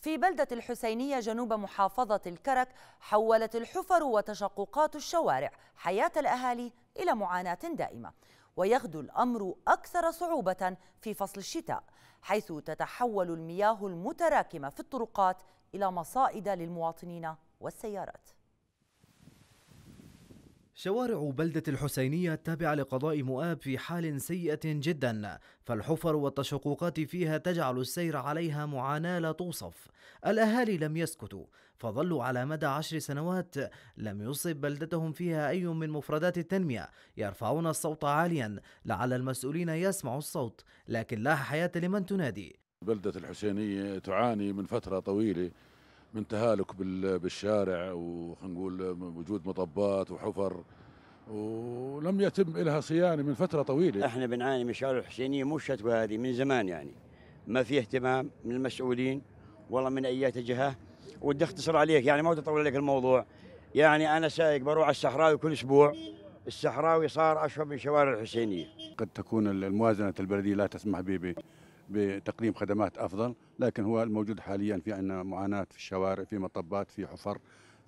في بلدة الحسينية جنوب محافظة الكرك حولت الحفر وتشققات الشوارع حياة الأهالي إلى معاناة دائمة ويغدو الأمر أكثر صعوبة في فصل الشتاء حيث تتحول المياه المتراكمة في الطرقات إلى مصائد للمواطنين والسيارات شوارع بلدة الحسينية التابعة لقضاء مؤاب في حال سيئة جدا فالحفر والتشققات فيها تجعل السير عليها معاناة لا توصف الأهالي لم يسكتوا فظلوا على مدى عشر سنوات لم يصب بلدتهم فيها أي من مفردات التنمية يرفعون الصوت عاليا لعل المسؤولين يسمعوا الصوت لكن لا حياة لمن تنادي بلدة الحسينية تعاني من فترة طويلة من تهالك بالشارع ونقول وجود مطبات وحفر ولم يتم لها صيانه من فتره طويله احنا بنعاني من الشوارع الحسينيه مو شتوى هذه من زمان يعني ما في اهتمام من المسؤولين والله من اي جهه ودي اختصر عليك يعني ما بدي اطول عليك الموضوع يعني انا سايق بروح على الصحراوي كل اسبوع الصحراوي صار اشهر من شوارع الحسينيه قد تكون الموازنه البلديه لا تسمح به بتقديم خدمات افضل لكن هو الموجود حاليا في عندنا معاناه في الشوارع في مطبات في حفر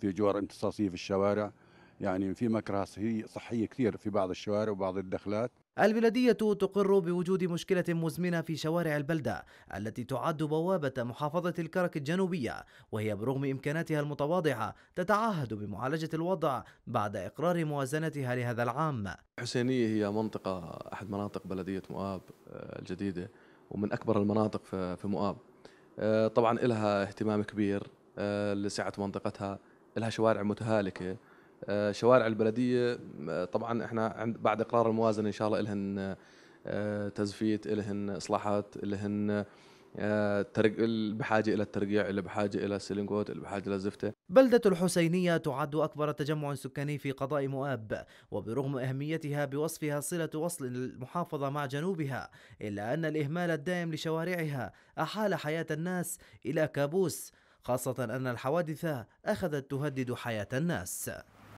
في جوار امتصاصيه في الشوارع يعني في مكره صحيه كثير في بعض الشوارع وبعض الدخلات البلدية تقر بوجود مشكلة مزمنة في شوارع البلدة التي تعد بوابة محافظة الكرك الجنوبية وهي برغم إمكاناتها المتواضعة تتعهد بمعالجة الوضع بعد إقرار موازنتها لهذا العام حسينية هي منطقة أحد مناطق بلدية مؤاب آه، الجديدة ومن اكبر المناطق في مؤاب آه، طبعا لها اهتمام كبير آه، لسعه منطقتها لها شوارع متهالكه آه، شوارع البلديه طبعا احنا عند بعد اقرار الموازنه ان شاء الله لهن تزفيت لهن اصلاحات لهن بحاجة إلى الترقيع اللي بحاجة إلى سيلينغوت اللي بحاجة إلى زفته بلدة الحسينية تعد أكبر تجمع سكاني في قضاء مؤاب وبرغم أهميتها بوصفها صلة وصل المحافظة مع جنوبها إلا أن الإهمال الدائم لشوارعها أحال حياة الناس إلى كابوس خاصة أن الحوادث أخذت تهدد حياة الناس